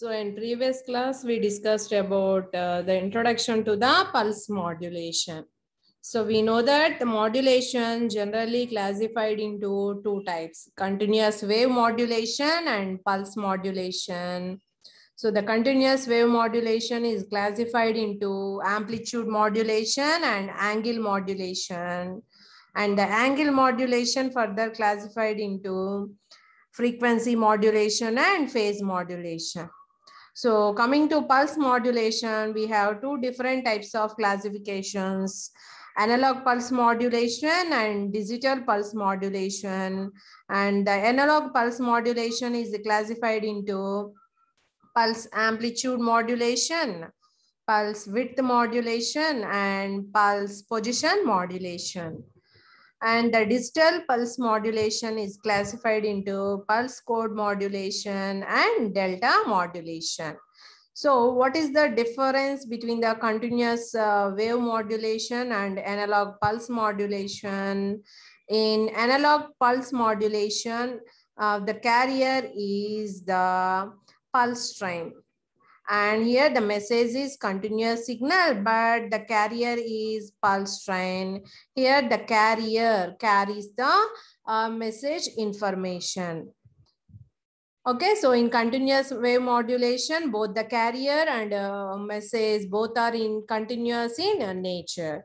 So in previous class, we discussed about uh, the introduction to the pulse modulation. So we know that the modulation generally classified into two types, continuous wave modulation and pulse modulation. So the continuous wave modulation is classified into amplitude modulation and angle modulation. And the angle modulation further classified into frequency modulation and phase modulation. So coming to pulse modulation, we have two different types of classifications analog pulse modulation and digital pulse modulation. And the analog pulse modulation is classified into pulse amplitude modulation, pulse width modulation, and pulse position modulation. And the digital pulse modulation is classified into pulse code modulation and delta modulation. So what is the difference between the continuous uh, wave modulation and analog pulse modulation? In analog pulse modulation, uh, the carrier is the pulse train and here the message is continuous signal, but the carrier is pulse train. Here the carrier carries the uh, message information. Okay, so in continuous wave modulation, both the carrier and uh, message, both are in continuous in uh, nature.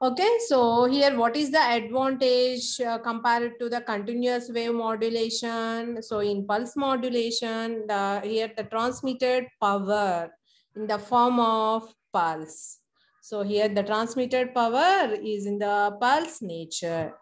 Okay, so here what is the advantage uh, compared to the continuous wave modulation? So in pulse modulation, the, here the transmitted power in the form of pulse. So here the transmitted power is in the pulse nature.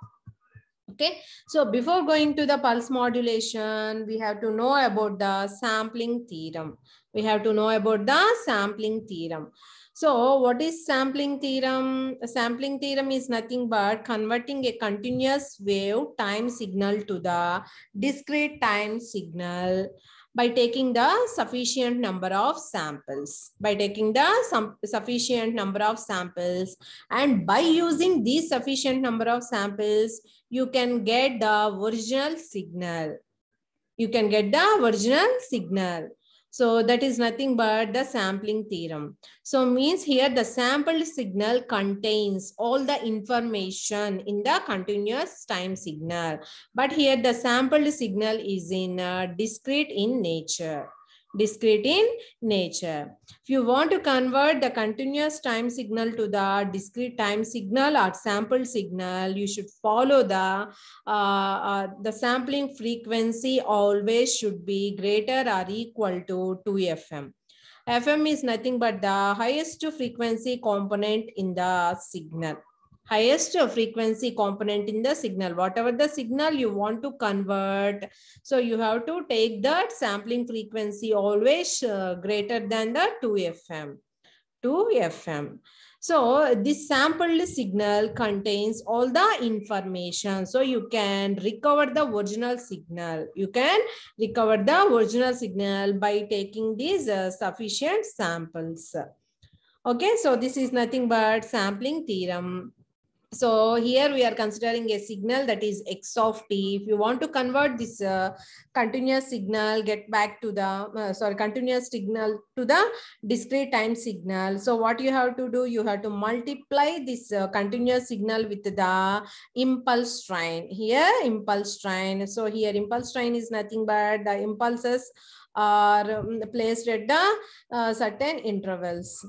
Okay, so before going to the pulse modulation, we have to know about the sampling theorem. We have to know about the sampling theorem. So what is sampling theorem? A sampling theorem is nothing but converting a continuous wave time signal to the discrete time signal by taking the sufficient number of samples, by taking the sufficient number of samples and by using these sufficient number of samples, you can get the original signal. You can get the original signal. So that is nothing but the sampling theorem. So means here the sampled signal contains all the information in the continuous time signal. But here the sampled signal is in uh, discrete in nature discrete in nature. If you want to convert the continuous time signal to the discrete time signal or sample signal, you should follow the, uh, uh, the sampling frequency always should be greater or equal to 2 FM. FM is nothing but the highest frequency component in the signal highest frequency component in the signal whatever the signal you want to convert so you have to take that sampling frequency always uh, greater than the 2 fm 2 fm so this sampled signal contains all the information. So you can recover the original signal. You can recover the original signal by taking these uh, sufficient samples. Okay, so this is nothing but sampling theorem. So here we are considering a signal that is x of t. If you want to convert this uh, continuous signal, get back to the, uh, sorry, continuous signal to the discrete time signal. So what you have to do, you have to multiply this uh, continuous signal with the impulse train. Here, impulse train. So here, impulse train is nothing but the impulses are um, placed at the uh, certain intervals.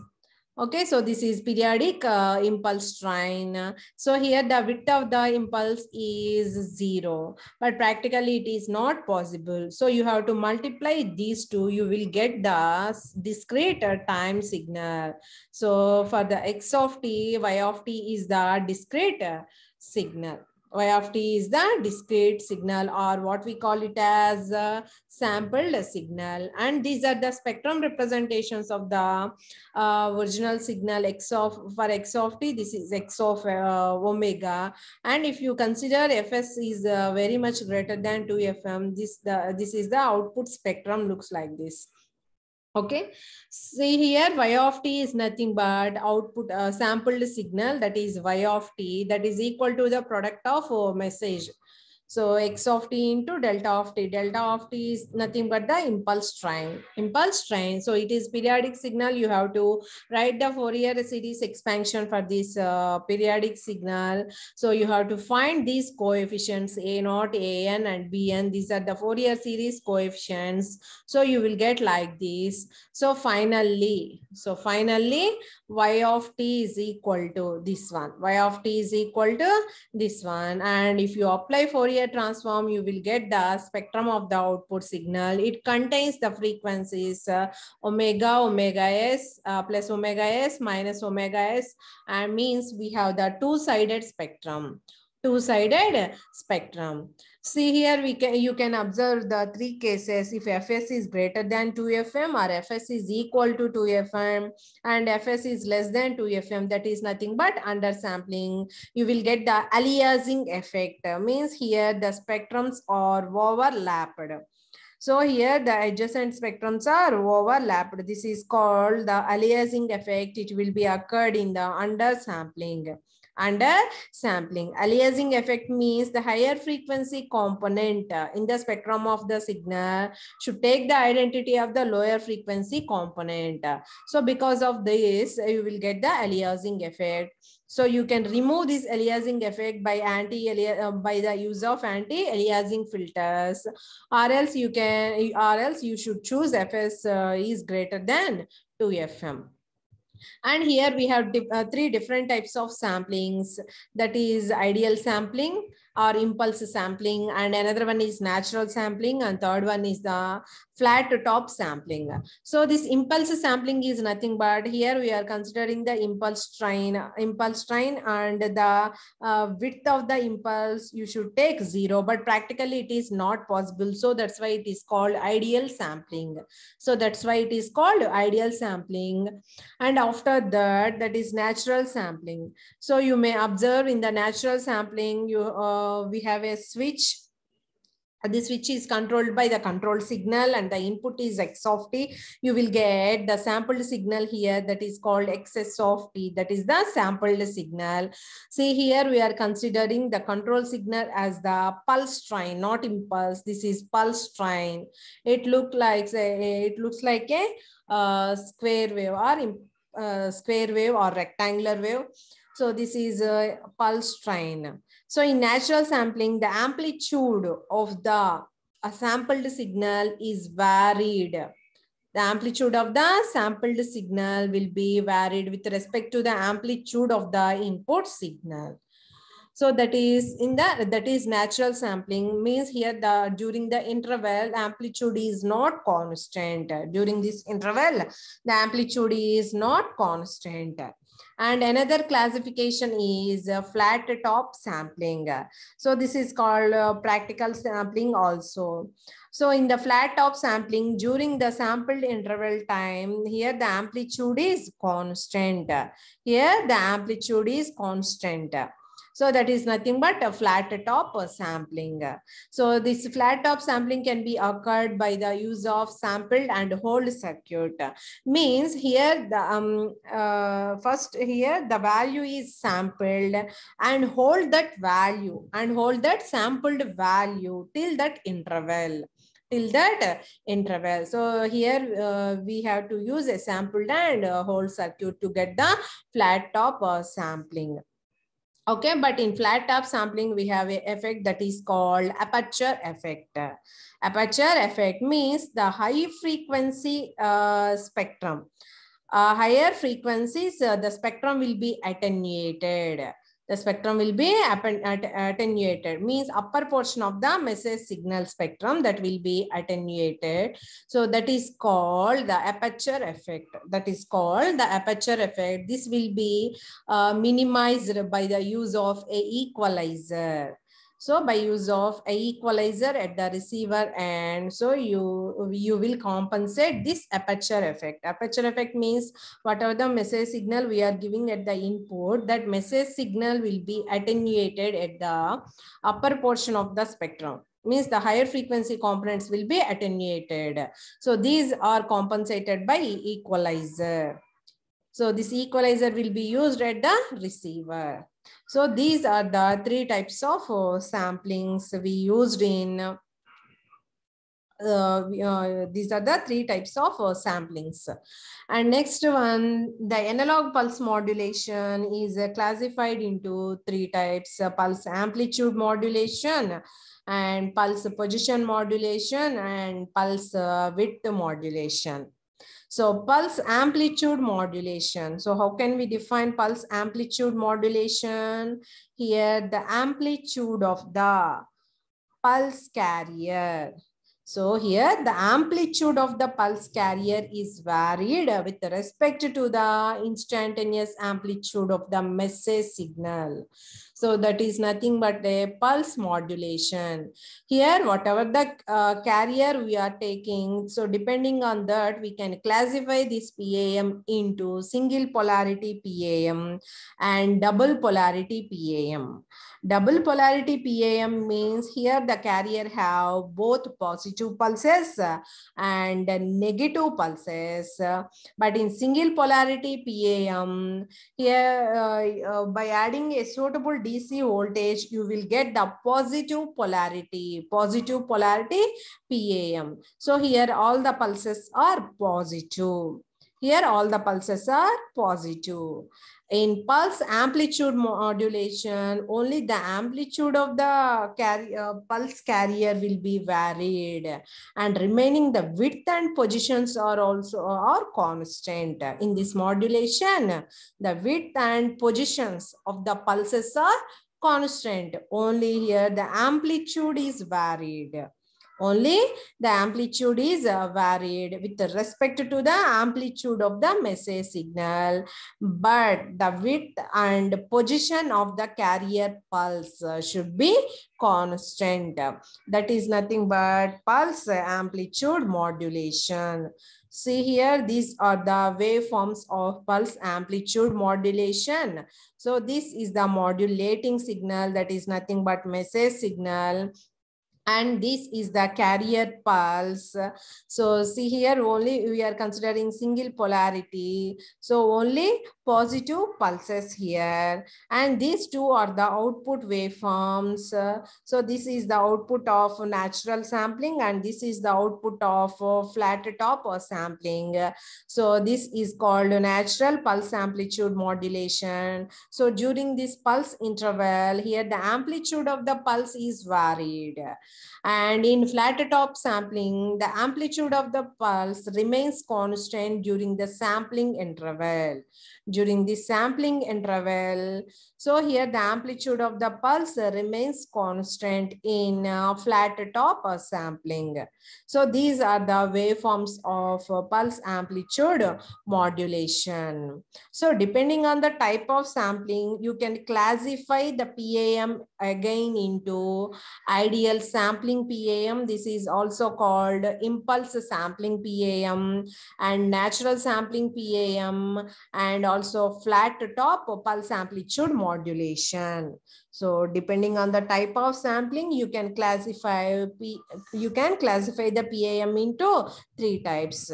Okay, so this is periodic uh, impulse train. So here the width of the impulse is zero, but practically it is not possible. So you have to multiply these two, you will get the discrete time signal. So for the x of t, y of t is the discrete signal. Y of t is the discrete signal or what we call it as a sampled signal. And these are the spectrum representations of the uh, original signal x of, for x of t, this is x of uh, omega. And if you consider fs is uh, very much greater than 2fm, this, the, this is the output spectrum looks like this. Okay, see here y of t is nothing but output uh, sampled signal that is y of t that is equal to the product of uh, message so x of t into delta of t. Delta of t is nothing but the impulse train. Impulse train. So it is periodic signal. You have to write the Fourier series expansion for this uh, periodic signal. So you have to find these coefficients a naught, a n, and b n. These are the Fourier series coefficients. So you will get like this. So finally, so finally, y of t is equal to this one. y of t is equal to this one. And if you apply Fourier Fourier transform, you will get the spectrum of the output signal. It contains the frequencies uh, omega, omega s, uh, plus omega s, minus omega s, and means we have the two-sided spectrum two-sided spectrum. See here, we can you can observe the three cases. If Fs is greater than 2fm or Fs is equal to 2fm and Fs is less than 2fm, that is nothing but undersampling. You will get the aliasing effect. Means here the spectrums are overlapped. So here the adjacent spectrums are overlapped. This is called the aliasing effect. It will be occurred in the undersampling under uh, sampling. Aliasing effect means the higher frequency component uh, in the spectrum of the signal should take the identity of the lower frequency component. Uh, so because of this, you will get the aliasing effect. So you can remove this aliasing effect by anti by the use of anti aliasing filters, or else you can, or else you should choose FS uh, is greater than 2 FM. And here we have di uh, three different types of samplings. That is ideal sampling, or impulse sampling and another one is natural sampling and third one is the flat top sampling. So this impulse sampling is nothing but here we are considering the impulse train, impulse train and the uh, width of the impulse you should take zero, but practically it is not possible. So that's why it is called ideal sampling. So that's why it is called ideal sampling. And after that, that is natural sampling. So you may observe in the natural sampling, you uh, we have a switch uh, this switch is controlled by the control signal and the input is x of t you will get the sampled signal here that is called xs of t that is the sampled signal see here we are considering the control signal as the pulse train not impulse this is pulse train it look like it looks like a uh, square wave or uh, square wave or rectangular wave so this is a pulse train so in natural sampling, the amplitude of the sampled signal is varied. The amplitude of the sampled signal will be varied with respect to the amplitude of the input signal. So that is in the that is natural sampling means here the during the interval amplitude is not constant during this interval the amplitude is not constant and another classification is flat top sampling. So this is called uh, practical sampling also. So in the flat top sampling, during the sampled interval time, here the amplitude is constant. Here the amplitude is constant. So that is nothing but a flat top uh, sampling. So this flat top sampling can be occurred by the use of sampled and hold circuit. Means here the um, uh, first here the value is sampled and hold that value and hold that sampled value till that interval till that interval. So here uh, we have to use a sampled and hold circuit to get the flat top uh, sampling. Okay, but in flat top sampling, we have an effect that is called aperture effect. Aperture effect means the high frequency uh, spectrum. Uh, higher frequencies, uh, the spectrum will be attenuated the spectrum will be uh, uh, attenuated means upper portion of the message signal spectrum that will be attenuated so that is called the aperture effect that is called the aperture effect this will be uh, minimized by the use of a equalizer so by use of a equalizer at the receiver and so you, you will compensate this aperture effect. Aperture effect means whatever the message signal we are giving at the input, that message signal will be attenuated at the upper portion of the spectrum means the higher frequency components will be attenuated. So these are compensated by equalizer. So this equalizer will be used at the receiver. So these are the three types of uh, samplings we used in, uh, uh, these are the three types of uh, samplings. And next one, the analog pulse modulation is uh, classified into three types, uh, pulse amplitude modulation and pulse position modulation and pulse width modulation. So pulse amplitude modulation. So how can we define pulse amplitude modulation? Here the amplitude of the pulse carrier. So here the amplitude of the pulse carrier is varied with respect to the instantaneous amplitude of the message signal. So that is nothing but a pulse modulation. Here, whatever the uh, carrier we are taking, so depending on that, we can classify this PAM into single polarity PAM and double polarity PAM. Double polarity PAM means here the carrier have both positive pulses and negative pulses. But in single polarity PAM, here uh, uh, by adding a suitable DC voltage, you will get the positive polarity, positive polarity PAM. So here all the pulses are positive. Here all the pulses are positive. In pulse amplitude modulation, only the amplitude of the uh, pulse carrier will be varied and remaining the width and positions are also are constant. In this modulation, the width and positions of the pulses are constant. Only here the amplitude is varied. Only the amplitude is uh, varied with respect to the amplitude of the message signal. But the width and position of the carrier pulse uh, should be constant. That is nothing but pulse amplitude modulation. See here, these are the waveforms of pulse amplitude modulation. So this is the modulating signal that is nothing but message signal and this is the carrier pulse. So see here only we are considering single polarity. So only positive pulses here and these two are the output waveforms. So this is the output of natural sampling and this is the output of uh, flat top sampling. So this is called natural pulse amplitude modulation. So during this pulse interval here the amplitude of the pulse is varied and in flat top sampling the amplitude of the pulse remains constant during the sampling interval during the sampling interval so here the amplitude of the pulse remains constant in uh, flat top uh, sampling. So these are the waveforms of uh, pulse amplitude modulation. So depending on the type of sampling, you can classify the PAM again into ideal sampling PAM. This is also called impulse sampling PAM and natural sampling PAM and also flat top pulse amplitude modulation modulation so depending on the type of sampling, you can classify P, you can classify the PAM into three types.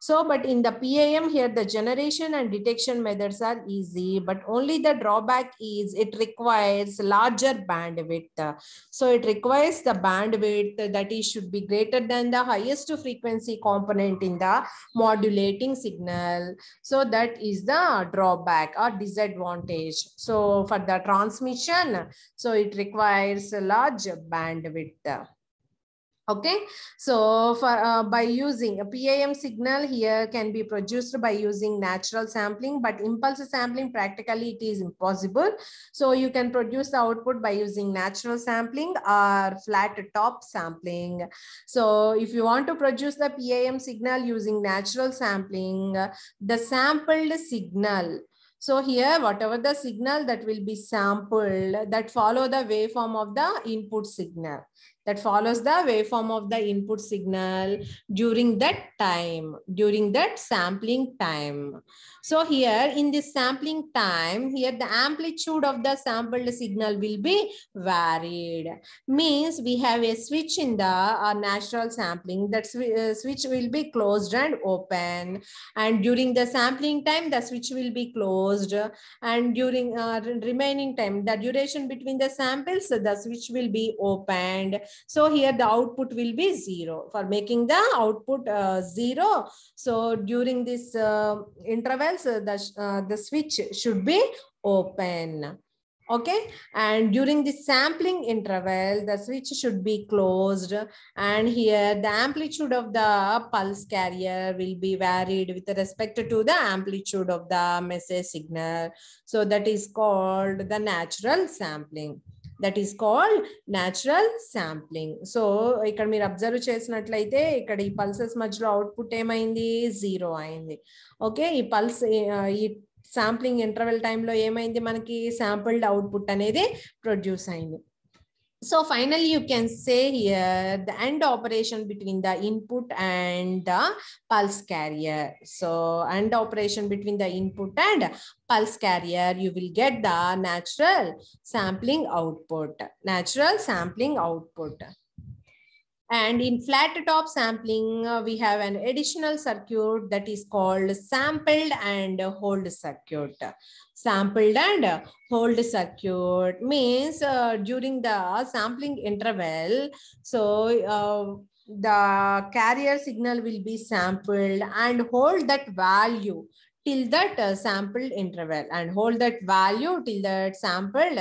So, but in the PAM here, the generation and detection methods are easy, but only the drawback is it requires larger bandwidth. So it requires the bandwidth that it should be greater than the highest frequency component in the modulating signal. So that is the drawback or disadvantage. So for the transmission, so it requires a large bandwidth. Okay, so for, uh, by using a PAM signal here can be produced by using natural sampling, but impulse sampling practically it is impossible. So you can produce the output by using natural sampling or flat top sampling. So if you want to produce the PAM signal using natural sampling, the sampled signal so here, whatever the signal that will be sampled that follow the waveform of the input signal that follows the waveform of the input signal during that time, during that sampling time. So here in this sampling time, here the amplitude of the sampled signal will be varied. Means we have a switch in the uh, natural sampling. That sw uh, switch will be closed and open. And during the sampling time, the switch will be closed. And during uh, remaining time, the duration between the samples, the switch will be opened so here the output will be zero for making the output uh, zero. So during this uh, intervals, uh, the, uh, the switch should be open. Okay, and during the sampling interval, the switch should be closed. And here the amplitude of the pulse carrier will be varied with respect to the amplitude of the message signal. So that is called the natural sampling. That is called natural sampling so ఇక్కడ మీరు observe చేసినట్లయితే ఇక్కడ ఈ pulses మధ్యలో output ఏమైంది zero అయింది okay ఈ pulse ఈ శాంప్లింగ్ ఇంటర్వెల్ టైంలో ఏమైంది మనకి శాంపుల్డ్ అవుట్పుట్ అనేది ప్రొడ్యూస్ అయింది So finally, you can say here the AND operation between the input and the pulse carrier. So AND operation between the input and pulse carrier, you will get the natural sampling output, natural sampling output. And in flat top sampling, uh, we have an additional circuit that is called sampled and hold circuit sampled and hold circuit means uh, during the sampling interval so uh, the carrier signal will be sampled and hold that value till that uh, sampled interval and hold that value till that sampled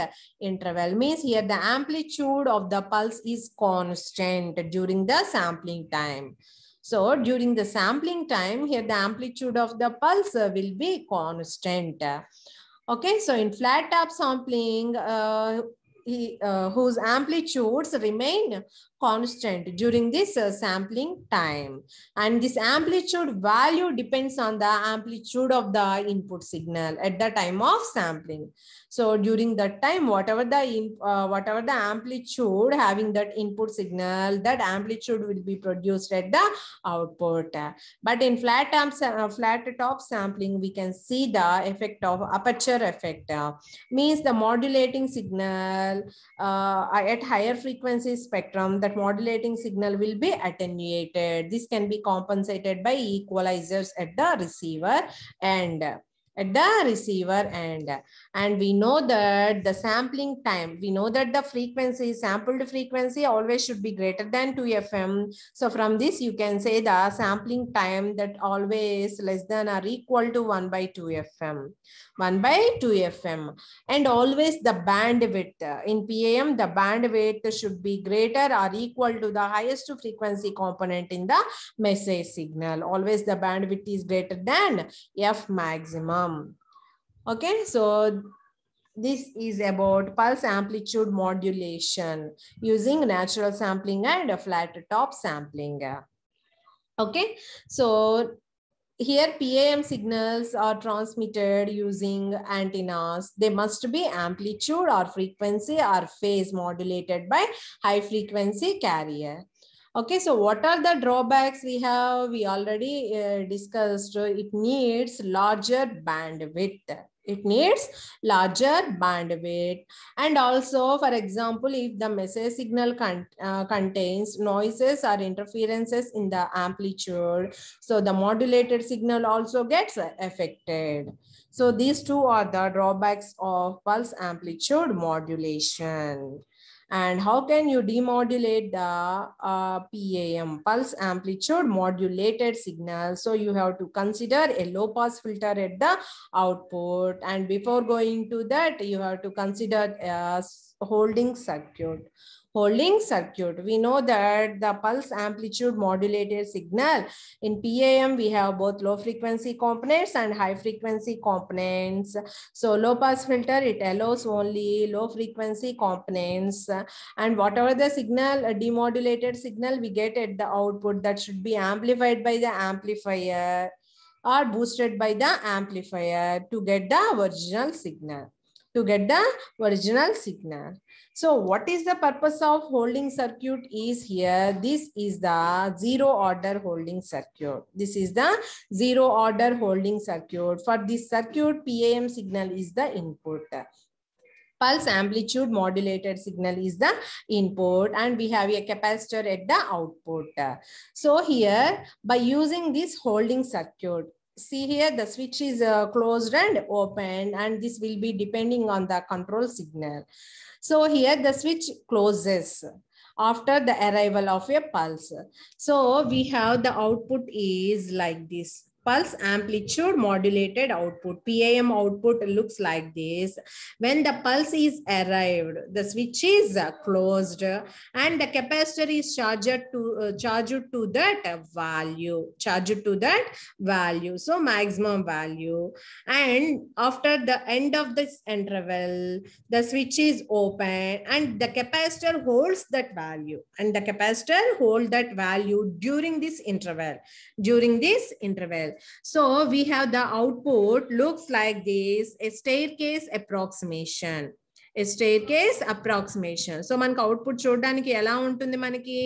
interval means here the amplitude of the pulse is constant during the sampling time. So during the sampling time here the amplitude of the pulse will be constant. Okay, so in flat top sampling, uh, he, uh, whose amplitudes remain constant during this uh, sampling time. And this amplitude value depends on the amplitude of the input signal at the time of sampling. So during that time, whatever the in, uh, whatever the amplitude having that input signal, that amplitude will be produced at the output. But in flat, amps, uh, flat top sampling, we can see the effect of aperture effect. means the modulating signal uh, at higher frequency spectrum, the that modulating signal will be attenuated. This can be compensated by equalizers at the receiver and at the receiver end. And we know that the sampling time, we know that the frequency, sampled frequency always should be greater than 2 FM. So from this, you can say the sampling time that always less than or equal to 1 by 2 FM. 1 by 2 FM. And always the bandwidth. In PAM, the bandwidth should be greater or equal to the highest frequency component in the message signal. Always the bandwidth is greater than F maximum system. Okay, so this is about pulse amplitude modulation using natural sampling and flat top sampling. Okay, so here PAM signals are transmitted using antennas. They must be amplitude or frequency or phase modulated by high frequency carrier. Okay, so what are the drawbacks we have? We already uh, discussed it needs larger bandwidth. It needs larger bandwidth. And also, for example, if the message signal con uh, contains noises or interferences in the amplitude, so the modulated signal also gets uh, affected. So these two are the drawbacks of pulse amplitude modulation. And how can you demodulate the uh, PAM, pulse amplitude modulated signal? So you have to consider a low pass filter at the output. And before going to that, you have to consider a uh, holding circuit holding circuit. We know that the pulse amplitude modulated signal. In PAM, we have both low frequency components and high frequency components. So low pass filter, it allows only low frequency components. And whatever the signal, demodulated signal we get at the output that should be amplified by the amplifier or boosted by the amplifier to get the original signal to get the original signal. So what is the purpose of holding circuit is here. This is the zero order holding circuit. This is the zero order holding circuit. For this circuit, PAM signal is the input pulse amplitude modulated signal is the input and we have a capacitor at the output. So here by using this holding circuit, see here the switch is uh, closed and open and this will be depending on the control signal. So here the switch closes after the arrival of a pulse. So we have the output is like this pulse amplitude modulated output. PAM output looks like this. When the pulse is arrived, the switch is uh, closed and the capacitor is charged to, uh, charged to that value, charged to that value. So maximum value. And after the end of this interval, the switch is open and the capacitor holds that value and the capacitor hold that value during this interval during this interval So we have the output looks like this, a staircase approximation. Stair approximation so మనకు output చూడడానికి ఎలా ఉంటుంది మనకి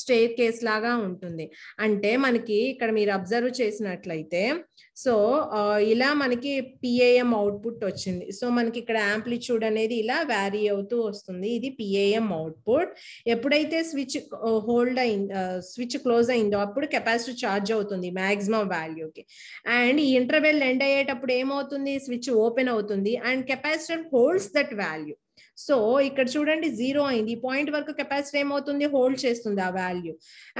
stair case లాగా ఉంటుంది అంటే మనకి ఇక్కడ మీరు అబ్జర్వ్ చేసినట్లయితే సో ఇలా మనకి పిఏఎం అవుట్పుట్ వచ్చింది సో మనకి ఇక్కడ యాంప్లిట్యూడ్ అనేది ఇలా వ్యారీ అవుతూ వస్తుంది ఇది పిఏఎం అవుట్పుట్ ఎప్పుడైతే స్విచ్ హోల్డ్ అయింది స్విచ్ క్లోజ్ అయిందో అప్పుడు కెపాసిటీ ఛార్జ్ అవుతుంది మ్యాక్సిమం వాల్యూకి అండ్ ఈ ఇంటర్వెల్ ఎండ్ అయ్యేటప్పుడు ఏమవుతుంది స్విచ్ ఓపెన్ అవుతుంది and capacitor holds that value so ఇక్కడ చూడండి జీరో అయింది ఈ పాయింట్ వరకు కెపాసిటర్ ఏమవుతుంది హోల్డ్ చేస్తుంది ఆ వాల్యూ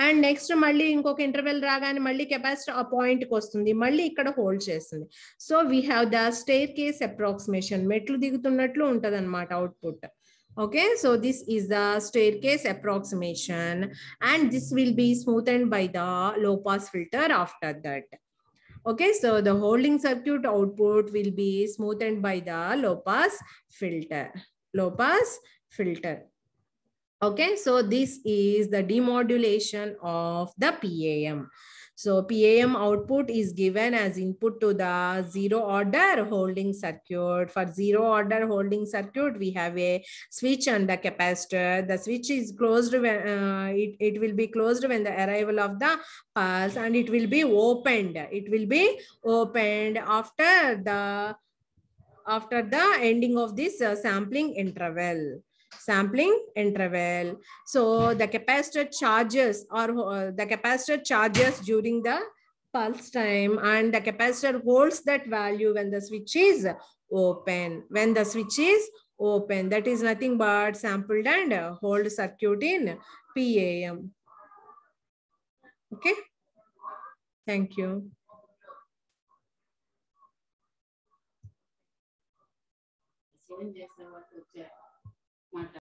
అండ్ నెక్స్ట్ మళ్ళీ ఇంకొక ఇంటర్వెల్ రాగానే మళ్ళీ కెపాసిటీ ఆ పాయింట్ కి వస్తుంది మళ్ళీ ఇక్కడ హోల్డ్ చేస్తుంది so we have the staircase approximation మెట్లు దిగుతున్నట్లు ఉంటుంది అనమాట output okay so this is the staircase approximation and this will be smooth and by the low pass filter after that okay so the holding circuit output will be smooth and by the low pass filter low pass filter. Okay, so this is the demodulation of the PAM. So PAM output is given as input to the zero order holding circuit. For zero order holding circuit, we have a switch and the capacitor. The switch is closed, when, uh, it, it will be closed when the arrival of the pulse and it will be opened. It will be opened after the after the ending of this uh, sampling interval sampling interval so the capacitor charges or uh, the capacitor charges during the pulse time and the capacitor holds that value when the switch is open when the switch is open that is nothing but sampled and uh, hold circuit in PAM okay thank you injection was subject.